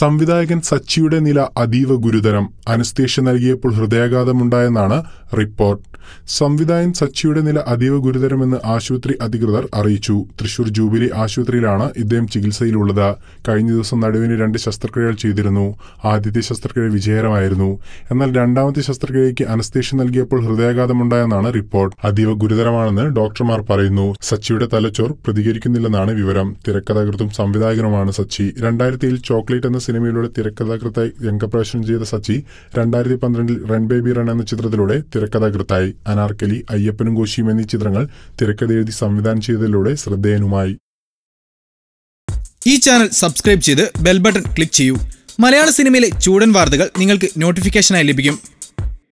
സംവിധായകൻ സച്ചിയുടെ നില അതീവ ഗുരുതരം അനസ്തേഷ്യ നൽകിയപ്പോൾ ഹൃദയാഘാതമുണ്ടായെന്നാണ് റിപ്പോർട്ട് സംവിധായകൻ സച്ചിയുടെ നില അതീവ ഗുരുതരമെന്ന് ആശുപത്രി അധികൃതർ അറിയിച്ചു തൃശൂർ ജൂബിലി ആശുപത്രിയിലാണ് ഇദ്ദേഹം ചികിത്സയിലുള്ളത് കഴിഞ്ഞ ദിവസം നടുവിന് രണ്ട് ശസ്ത്രക്രിയകൾ ചെയ്തിരുന്നു ആദ്യത്തെ ശസ്ത്രക്രിയ വിജയകരമായിരുന്നു എന്നാൽ രണ്ടാമത്തെ ശസ്ത്രക്രിയയ്ക്ക് അനസ്തേഷ്യ നൽകിയപ്പോൾ ഹൃദയാഘാതമുണ്ടായെന്നാണ് റിപ്പോർട്ട് അതീവ ഗുരുതരമാണെന്ന് ഡോക്ടർമാർ പറയുന്നു സച്ചിയുടെ തലച്ചോർ പ്രതികരിക്കുന്നില്ലെന്നാണ് വിവരം തിരക്കഥാകൃത്തും സംവിധായകനുമാണ് സച്ചി രണ്ടായിരത്തിയിൽ ചോക്ലേറ്റ് എന്ന എന്ന സിനിമയിലൂടെ തിരക്കഥാകൃത്തായി രംഗപ്രവേശനം ചെയ്ത സച്ചി രണ്ടായിരത്തി പന്ത്രണ്ടിൽ റൺ ബേബി റൺ എന്ന ചിത്രത്തിലൂടെ തിരക്കഥാകൃത്തായി അനാർക്കലി അയ്യപ്പനും കോശിയും എന്നീ ചിത്രങ്ങൾ എഴുതി സംവിധാനം ചെയ്തതിലൂടെ ശ്രദ്ധേയനുമായി ഈ ചാനൽ സബ്സ്ക്രൈബ് ചെയ്ത് ബെൽ ബട്ടൺ ക്ലിക്ക് ചെയ്യൂ മലയാള സിനിമയിലെ ചൂടൻ വാർത്തകൾ നിങ്ങൾക്ക് നോട്ടിഫിക്കേഷനായി ലഭിക്കും